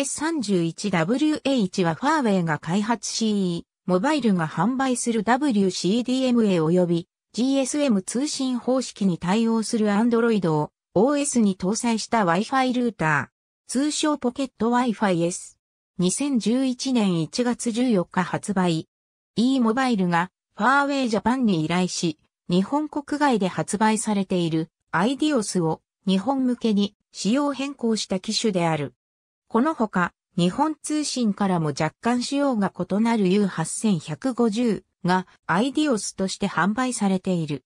s 3 1 w h はファーウェイが開発 CE、モバイルが販売する WCDMA 及び GSM 通信方式に対応する Android を OS に搭載した Wi-Fi ルーター、通称ポケット Wi-Fi S。2011年1月14日発売。e モバイルがファーウェイジャパンに依頼し、日本国外で発売されている iDios を日本向けに仕様変更した機種である。このほか、日本通信からも若干仕様が異なる U8150 が i d ィ o s として販売されている。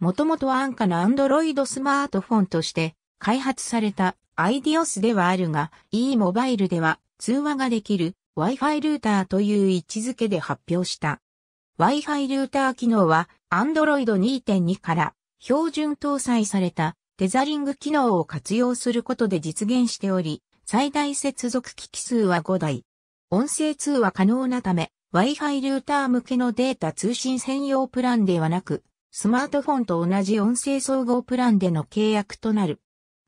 もともと安価な Android スマートフォンとして開発された i d ィ o s ではあるが、e モバイルでは通話ができる Wi-Fi ルーターという位置づけで発表した。Wi-Fi ルーター機能は Android 2.2から標準搭載されたテザリング機能を活用することで実現しており、最大接続機器数は5台。音声通話可能なため、Wi-Fi ルーター向けのデータ通信専用プランではなく、スマートフォンと同じ音声総合プランでの契約となる。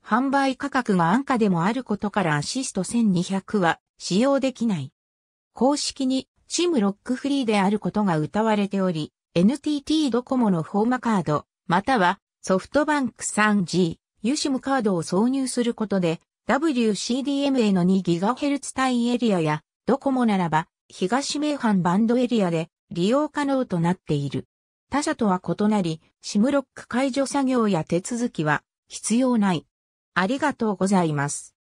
販売価格が安価でもあることからアシスト1200は使用できない。公式に SIM ロックフリーであることが謳われており、NTT ドコモのフォーマカード、またはソフトバンク 3G、ユシムカードを挿入することで、WCDMA の 2GHz 帯エリアや、ドコモならば、東名阪バンドエリアで利用可能となっている。他社とは異なり、シムロック解除作業や手続きは必要ない。ありがとうございます。